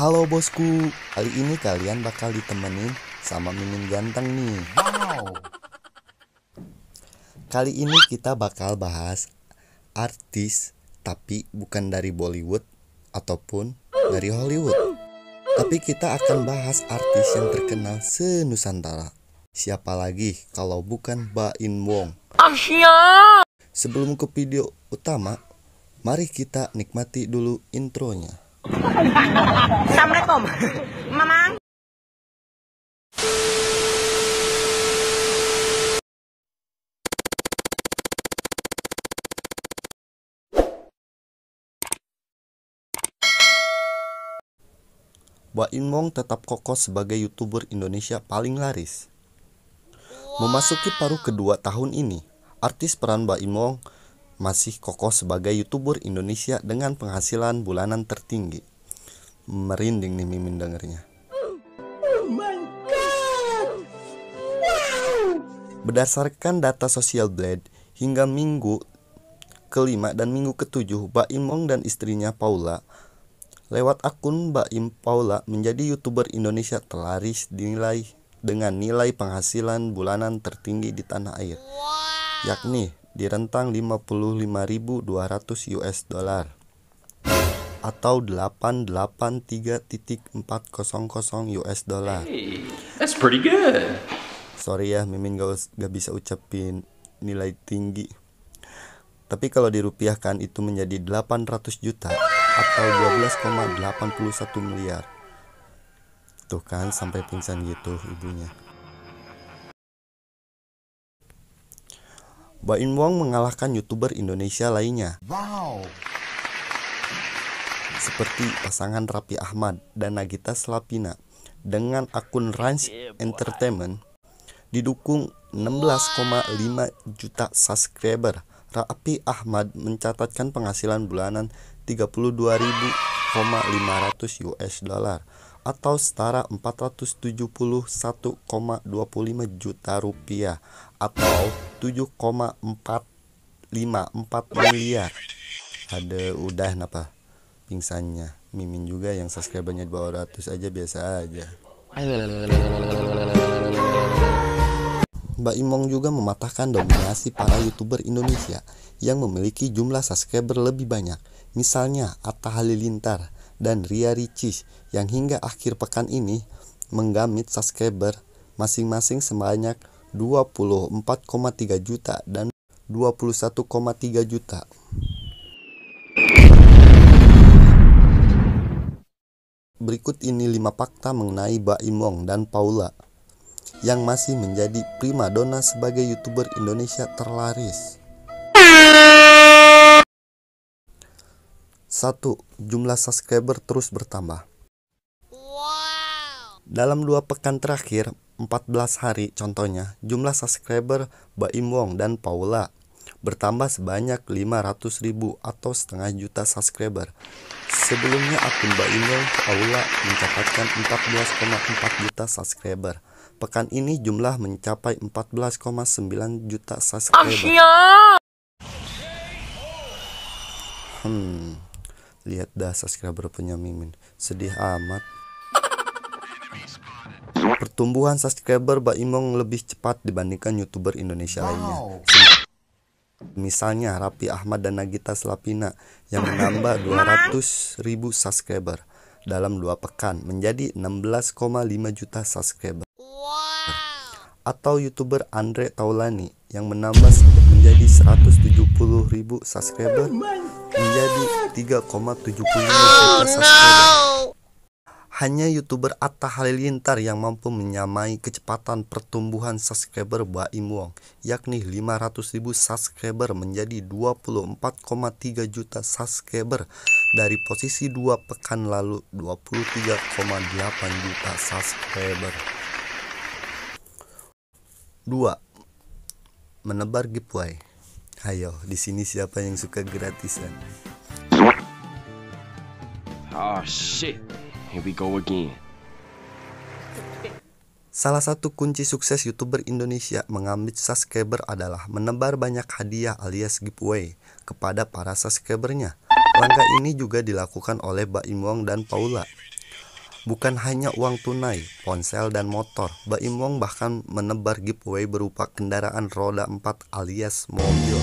Halo bosku, kali ini kalian bakal ditemenin sama mimin ganteng nih. Wow. Kali ini kita bakal bahas artis tapi bukan dari Bollywood ataupun dari Hollywood. Tapi kita akan bahas artis yang terkenal senusantara. Siapa lagi kalau bukan Bain Wong? Sebelum ke video utama, mari kita nikmati dulu intronya. Assalamualaikum. Mamang. Baim Wong tetap kokoh sebagai youtuber Indonesia paling laris. Memasuki paruh kedua tahun ini, artis peran Baim Mong masih kokoh sebagai youtuber Indonesia dengan penghasilan bulanan tertinggi. Merinding nih Mimin dengernya. Berdasarkan data Social Blade, hingga minggu kelima dan minggu ketujuh, Baim Wong dan istrinya Paula lewat akun Baim Paula menjadi youtuber Indonesia terlaris dinilai dengan nilai penghasilan bulanan tertinggi di tanah air, yakni di rentang 55.200 US dollar atau 883.400 US dollar. Hey, that's pretty good. Sorry ya, Mimin gak, gak bisa ucapin nilai tinggi. Tapi kalau dirupiahkan itu menjadi 800 juta atau 12,81 miliar. Tuh kan sampai pingsan gitu ibunya. Baim Wong mengalahkan youtuber Indonesia lainnya. Wow. Seperti pasangan Rapi Ahmad dan Nagita Slavina dengan akun Ranch Entertainment didukung 16,5 juta subscriber. Rapi Ahmad mencatatkan penghasilan bulanan 32.500 US dollar atau setara 471,25 juta rupiah atau 7,454 miliar ada udah napa pingsannya mimin juga yang subscribernya 200 aja biasa aja Mbak Imong juga mematahkan dominasi para youtuber Indonesia yang memiliki jumlah subscriber lebih banyak. Misalnya Atta Halilintar dan Ria Ricis yang hingga akhir pekan ini menggamit subscriber masing-masing sebanyak 24,3 juta dan 21,3 juta. Berikut ini 5 fakta mengenai Baimong dan Paula yang masih menjadi prima donna sebagai youtuber Indonesia terlaris. 1. Jumlah subscriber terus bertambah. Dalam dua pekan terakhir, 14 hari contohnya, jumlah subscriber Baim Wong dan Paula bertambah sebanyak 500 ribu atau setengah juta subscriber. Sebelumnya akun Baim Wong Paula mencatatkan 14,4 juta subscriber. Pekan ini jumlah mencapai 14,9 juta subscriber. Hmm, Lihat dah subscriber punya Mimin. Sedih amat. Pertumbuhan subscriber Mbak Imong lebih cepat dibandingkan YouTuber Indonesia lainnya. Misalnya rapi Ahmad dan Nagita slapina yang menambah 200 ribu subscriber dalam dua pekan menjadi 16,5 juta subscriber atau youtuber Andre Taulani yang menambah menjadi 170 ribu subscriber oh menjadi 3,75 juta subscriber. Hanya youtuber Atta Halilintar yang mampu menyamai kecepatan pertumbuhan subscriber Baim Wong, yakni 500 ribu subscriber menjadi 24,3 juta subscriber dari posisi dua pekan lalu 23,8 juta subscriber. 2. Menebar giveaway. Ayo, di sini siapa yang suka gratisan? Oh shit. Here we go again. Salah satu kunci sukses YouTuber Indonesia mengambil subscriber adalah menebar banyak hadiah alias giveaway kepada para subscribernya. Langkah ini juga dilakukan oleh Mbak Wong dan Paula Bukan hanya uang tunai, ponsel dan motor, Baim Wong bahkan menebar giveaway berupa kendaraan roda 4 alias mobil.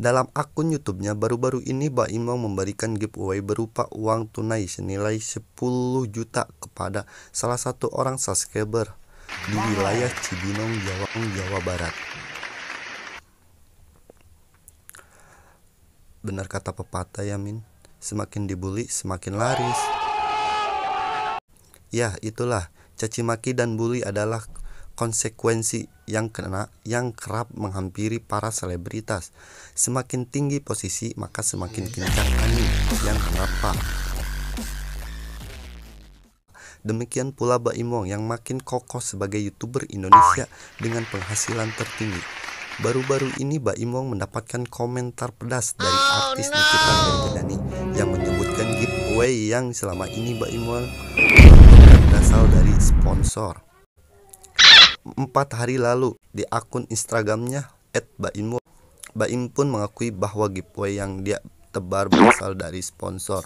Dalam akun YouTube-nya baru-baru ini Baim Wong memberikan giveaway berupa uang tunai senilai 10 juta kepada salah satu orang subscriber di wilayah Cibinong, Jawa Barat. Benar kata pepatah ya Min, semakin dibully semakin laris. Ya, itulah caci maki dan bully adalah konsekuensi yang kena yang kerap menghampiri para selebritas. Semakin tinggi posisi, maka semakin kencang angin yang kenapa? Demikian pula Baimong Imong yang makin kokoh sebagai YouTuber Indonesia dengan penghasilan tertinggi. Baru-baru ini Imong mendapatkan komentar pedas dari oh, artis no. Nikita Mirzani yang menyebutkan giveaway yang selama ini Imong berasal dari sponsor. Empat hari lalu di akun Instagramnya @baimong Baim pun mengakui bahwa giveaway yang dia tebar berasal dari sponsor.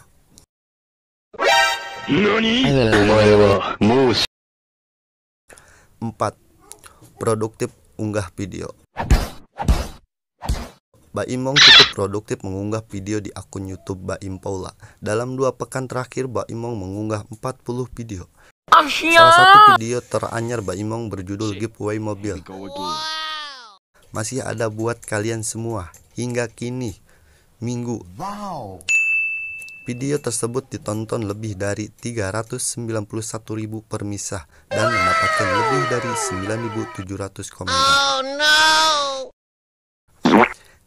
Empat 4. Produktif unggah video. Baimong cukup produktif mengunggah video di akun YouTube Baim Paula. Dalam dua pekan terakhir, Baimong mengunggah 40 video. Salah satu video teranyar Baimong berjudul giveaway mobil. Masih ada buat kalian semua hingga kini minggu. Video tersebut ditonton lebih dari 391.000 permisah dan mendapatkan lebih dari 9.700 komentar. Oh, no!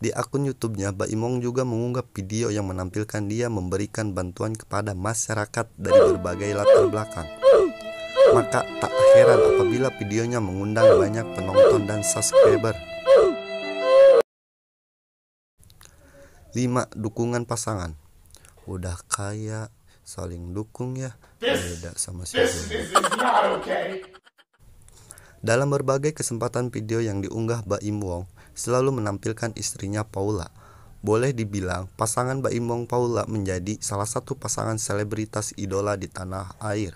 Di akun YouTube-nya, Imong juga mengunggah video yang menampilkan dia memberikan bantuan kepada masyarakat dari berbagai latar belakang. Maka tak heran apabila videonya mengundang banyak penonton dan subscriber. 5. Dukungan pasangan udah kaya saling dukung ya beda sama si okay. dalam berbagai kesempatan video yang diunggah Baim Wong selalu menampilkan istrinya Paula boleh dibilang pasangan Baim Wong Paula menjadi salah satu pasangan selebritas idola di tanah air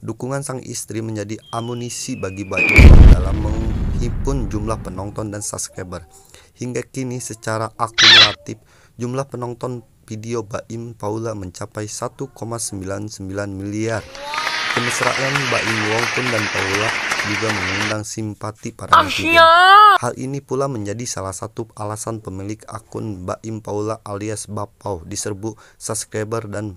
dukungan sang istri menjadi amunisi bagi Baim Wong dalam menghimpun jumlah penonton dan subscriber hingga kini secara akumulatif jumlah penonton video Baim Paula mencapai 1,99 miliar. Kemesraan Baim Wong pun dan Paula juga mengundang simpati para ah, netizen. Iya. Hal ini pula menjadi salah satu alasan pemilik akun Baim Paula alias Bapau diserbu subscriber dan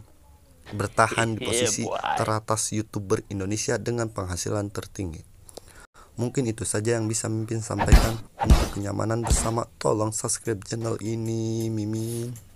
bertahan di iya, posisi teratas YouTuber Indonesia dengan penghasilan tertinggi. Mungkin itu saja yang bisa Mimpin sampaikan untuk kenyamanan bersama. Tolong subscribe channel ini, Mimin.